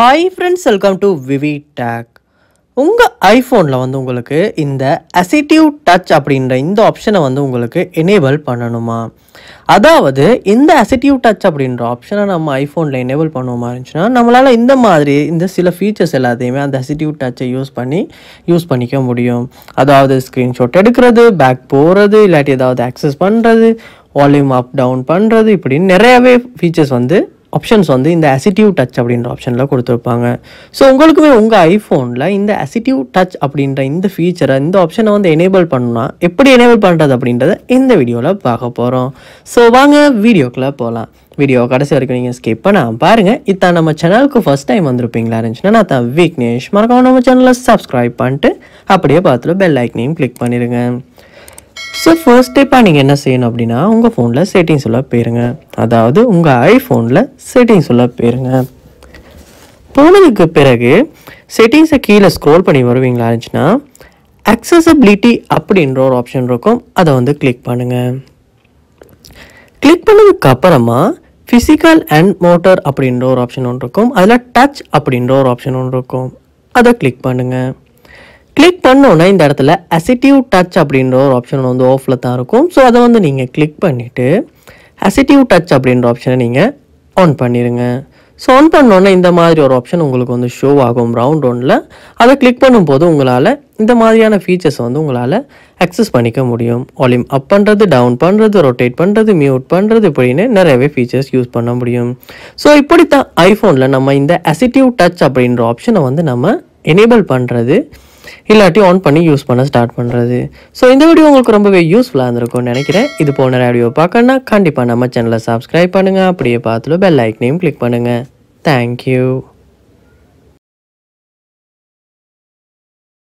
hi friends welcome to VV tech உங்கள் ஐஃபோனில் வந்து உங்களுக்கு இந்த அசிட்டிவ் டச் அப்படின்ற இந்த ஆப்ஷனை வந்து உங்களுக்கு எனேபிள் பண்ணணுமா அதாவது இந்த அசிட்டிவ் டச் அப்படின்ற ஆப்ஷனை நம்ம ஐஃபோனில் எனேபிள் பண்ணுவோமா இருந்துச்சுன்னா நம்மளால் இந்த மாதிரி இந்த சில ஃபீச்சர்ஸ் எல்லாத்தையுமே அந்த அசிட்டிவ் டச்சை யூஸ் பண்ணி யூஸ் பண்ணிக்க முடியும் அதாவது ஸ்க்ரீன்ஷாட் எடுக்கிறது பேக் போகிறது இல்லாட்டி ஏதாவது ஆக்சஸ் பண்ணுறது வால்யூம் அப் டவுன் பண்ணுறது இப்படின்னு நிறையவே ஃபீச்சர்ஸ் வந்து ஆப்ஷன்ஸ் வந்து இந்த அசிட்டிவ் டச் அப்படின்ற ஆப்ஷனில் கொடுத்துருப்பாங்க ஸோ உங்களுக்குமே உங்கள் ஐஃபோனில் இந்த அசிட்டிவ் டச் அப்படின்ற இந்த ஃபீச்சரை இந்த ஆப்ஷனை வந்து எனேபிள் பண்ணால் எப்படி எனேபிள் பண்ணுறது அப்படின்றத இந்த வீடியோவில் பார்க்க போகிறோம் ஸோ வாங்க வீடியோக்குள்ளே போகலாம் வீடியோ கடைசி வரைக்கும் நீங்கள் ஸ்கிப் பண்ணால் பாருங்கள் இதான் நம்ம சேனலுக்கு ஃபஸ்ட் டைம் வந்திருப்பீங்களா இருந்துச்சுன்னா நான் தான் வீக்னேஷ் மறக்காம நம்ம சேனலை சப்ஸ்கிரைப் பண்ணிட்டு அப்படியே பார்த்துட்டு பெல் ஐக்கனையும் கிளிக் பண்ணிடுங்க ஸோ ஃபர்ஸ்ட் ஸ்டெப்பாக நீங்கள் என்ன செய்யணும் அப்படின்னா உங்கள் ஃபோனில் செட்டிங்ஸ் உள்ள போயிருங்க அதாவது உங்கள் ஐஃபோனில் செட்டிங்ஸ் உள்ள போயிருங்க போனதுக்கு பிறகு செட்டிங்ஸை கீழே ஸ்க்ரோல் பண்ணி வருவீங்களா இருந்துச்சுன்னா அக்சசபிலிட்டி அப்படின்ற ஒரு ஆப்ஷன் இருக்கும் அதை வந்து கிளிக் பண்ணுங்கள் கிளிக் பண்ணதுக்கப்புறமா ஃபிசிக்கல் அண்ட் மோட்டர் அப்படின்ற ஒரு ஆப்ஷன் ஒன்று இருக்கும் அதில் டச் அப்படின்ற ஒரு ஆப்ஷன் ஒன்று இருக்கும் அதை கிளிக் பண்ணுங்கள் கிளிக் பண்ணோன்னா இந்த இடத்துல அசிட்டிவ் டச் அப்படின்ற ஒரு ஆப்ஷன் வந்து ஆஃபில் தான் இருக்கும் ஸோ அதை வந்து நீங்கள் கிளிக் பண்ணிவிட்டு அசிட்டிவ் டச் அப்படின்ற ஆப்ஷனை நீங்கள் ஆன் பண்ணிடுங்க ஸோ ஆன் பண்ணோன்னே இந்த மாதிரி ஒரு ஆப்ஷன் உங்களுக்கு வந்து ஷோ ஆகும் ரவுண்ட் ஒனில் அதை கிளிக் பண்ணும்போது உங்களால் இந்த மாதிரியான ஃபீச்சர்ஸ் வந்து உங்களால் அக்சஸ் பண்ணிக்க முடியும் வால்யூம் அப் பண்ணுறது டவுன் பண்ணுறது ரொட்டேட் பண்ணுறது மியூட் பண்ணுறது இப்படின்னு நிறையவே ஃபீச்சர்ஸ் யூஸ் பண்ண முடியும் ஸோ இப்படித்தான் ஐஃபோனில் நம்ம இந்த அசிட்டிவ் டச் அப்படின்ற ஆப்ஷனை வந்து நம்ம எனேபிள் பண்ணுறது இல்லாட்டி ஆன் பண்ணி யூஸ் பண்ண ஸ்டார்ட் பண்ணுறது ஸோ இந்த வீடியோ உங்களுக்கு ரொம்பவே யூஸ்ஃபுல்லாக இருந்திருக்கும்னு நினைக்கிறேன் இது போன வீடியோ பார்க்கணுன்னா கண்டிப்பாக நம்ம சேனலை சப்ஸ்கிரைப் பண்ணுங்கள் அப்படியே பார்த்துட்டு பெல் ஐக்கனையும் கிளிக் பண்ணுங்கள் தேங்க்யூ